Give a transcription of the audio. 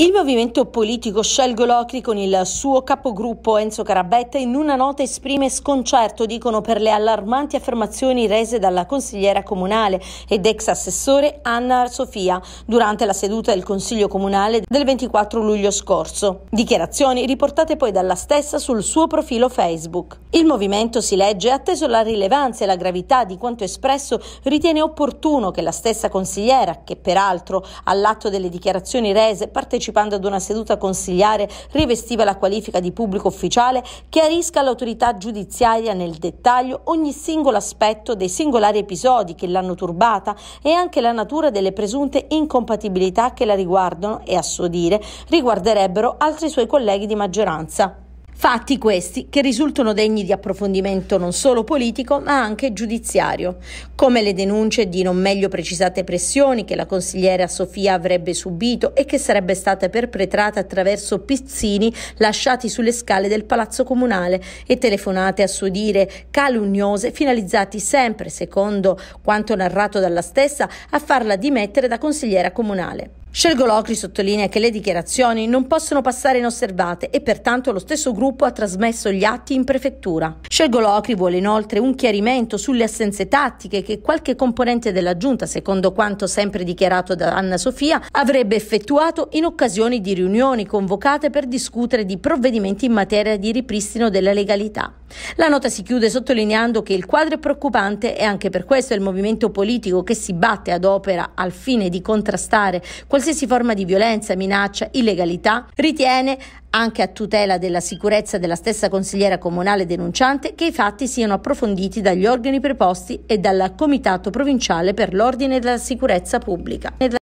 Il movimento politico Scelgo Locri con il suo capogruppo Enzo Carabetta in una nota esprime sconcerto, dicono, per le allarmanti affermazioni rese dalla consigliera comunale ed ex assessore Anna Sofia durante la seduta del Consiglio Comunale del 24 luglio scorso. Dichiarazioni riportate poi dalla stessa sul suo profilo Facebook. Il movimento, si legge, atteso la rilevanza e la gravità di quanto espresso, ritiene opportuno che la stessa consigliera, che peraltro all'atto delle dichiarazioni rese partecipa partecipando ad una seduta consigliare rivestiva la qualifica di pubblico ufficiale, chiarisca all'autorità giudiziaria nel dettaglio ogni singolo aspetto dei singolari episodi che l'hanno turbata e anche la natura delle presunte incompatibilità che la riguardano e a suo dire riguarderebbero altri suoi colleghi di maggioranza. Fatti questi che risultano degni di approfondimento non solo politico ma anche giudiziario, come le denunce di non meglio precisate pressioni che la consigliera Sofia avrebbe subito e che sarebbe stata perpetrata attraverso pizzini lasciati sulle scale del palazzo comunale e telefonate a suo dire calunniose finalizzati sempre, secondo quanto narrato dalla stessa, a farla dimettere da consigliera comunale. Scelgo Locri sottolinea che le dichiarazioni non possono passare inosservate e pertanto lo stesso gruppo ha trasmesso gli atti in prefettura. Scelgo Locri vuole inoltre un chiarimento sulle assenze tattiche che qualche componente della giunta, secondo quanto sempre dichiarato da Anna Sofia, avrebbe effettuato in occasione di riunioni convocate per discutere di provvedimenti in materia di ripristino della legalità. La nota si chiude sottolineando che il quadro è preoccupante e anche per questo il movimento politico che si batte ad opera al fine di contrastare qualsiasi qualsiasi forma di violenza, minaccia, illegalità, ritiene anche a tutela della sicurezza della stessa consigliera comunale denunciante, che i fatti siano approfonditi dagli organi preposti e dal Comitato Provinciale per l'Ordine e la Sicurezza Pubblica.